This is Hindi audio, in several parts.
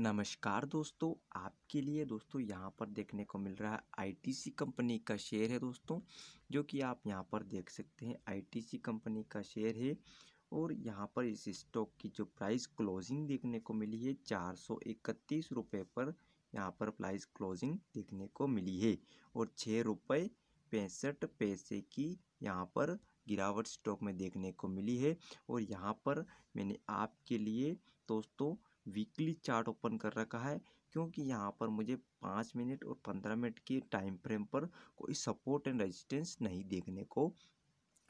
नमस्कार दोस्तों आपके लिए दोस्तों यहाँ पर देखने को मिल रहा है आईटीसी कंपनी का शेयर है दोस्तों जो कि आप यहाँ पर देख सकते हैं आईटीसी कंपनी का शेयर है और यहाँ पर इस स्टॉक की जो प्राइस क्लोजिंग देखने को मिली है चार सौ इकतीस रुपये पर यहाँ पर प्राइस क्लोजिंग देखने को मिली है और छः रुपये पैंसठ पैसे की यहाँ पर गिरावट स्टॉक में देखने को मिली है और यहाँ पर मैंने आपके लिए दोस्तों वीकली चार्ट ओपन कर रखा है क्योंकि यहाँ पर मुझे पाँच मिनट और पंद्रह मिनट के टाइम फ्रेम पर कोई सपोर्ट एंड रेजिस्टेंस नहीं देखने को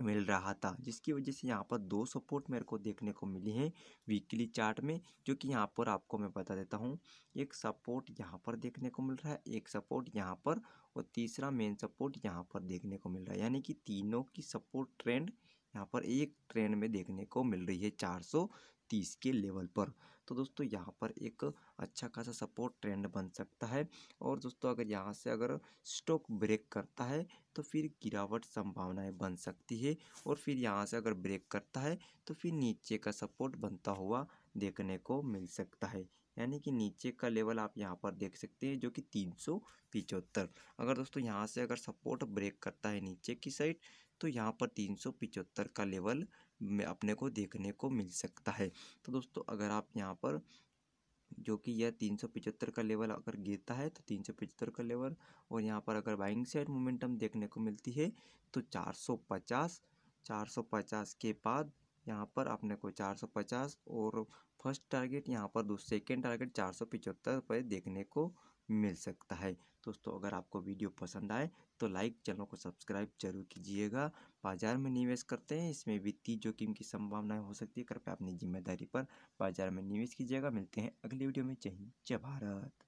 मिल रहा था जिसकी वजह से यहाँ पर दो सपोर्ट मेरे को देखने को मिली है वीकली चार्ट में जो कि यहाँ पर आपको मैं बता देता हूँ एक सपोर्ट यहाँ पर देखने को मिल रहा है एक सपोर्ट यहाँ पर और तीसरा मेन सपोर्ट यहाँ पर देखने को मिल रहा है यानी कि तीनों की सपोर्ट ट्रेंड यहाँ पर एक ट्रेंड में देखने को मिल रही है चार सौ तीस के लेवल पर तो दोस्तों यहाँ पर एक अच्छा खासा सपोर्ट ट्रेंड बन सकता है और दोस्तों अगर यहाँ से अगर स्टॉक ब्रेक करता है तो फिर गिरावट संभावनाएं बन सकती है और फिर यहाँ से अगर ब्रेक करता है तो फिर नीचे का सपोर्ट बनता हुआ देखने को मिल सकता है यानी कि नीचे का लेवल आप यहाँ पर देख सकते हैं जो कि तीन सौ अगर दोस्तों यहाँ से अगर सपोर्ट ब्रेक करता है नीचे की साइड तो यहाँ पर तीन सौ पिचहत्तर का लेवल अपने को देखने को मिल सकता है तो दोस्तों अगर आप यहाँ पर जो कि यह तीन सौ पिचहत्तर का लेवल अगर गिरता है तो तीन सौ पिचहत्तर का लेवल और यहाँ पर अगर बाइंग साइड मोमेंटम देखने को मिलती है तो चार सौ पचास चार सौ पचास के बाद यहाँ पर अपने को 450 और फर्स्ट टारगेट यहाँ पर दो सेकेंड टारगेट चार सौ पिचहत्तर पर देखने को मिल सकता है दोस्तों अगर आपको वीडियो पसंद आए तो लाइक चैनल को सब्सक्राइब जरूर कीजिएगा बाज़ार में निवेश करते हैं इसमें वित्तीय जोखिम की संभावनाएं हो सकती है कृपया अपनी जिम्मेदारी पर बाज़ार में निवेश कीजिएगा मिलते हैं अगले वीडियो में जय हिंद जय भारत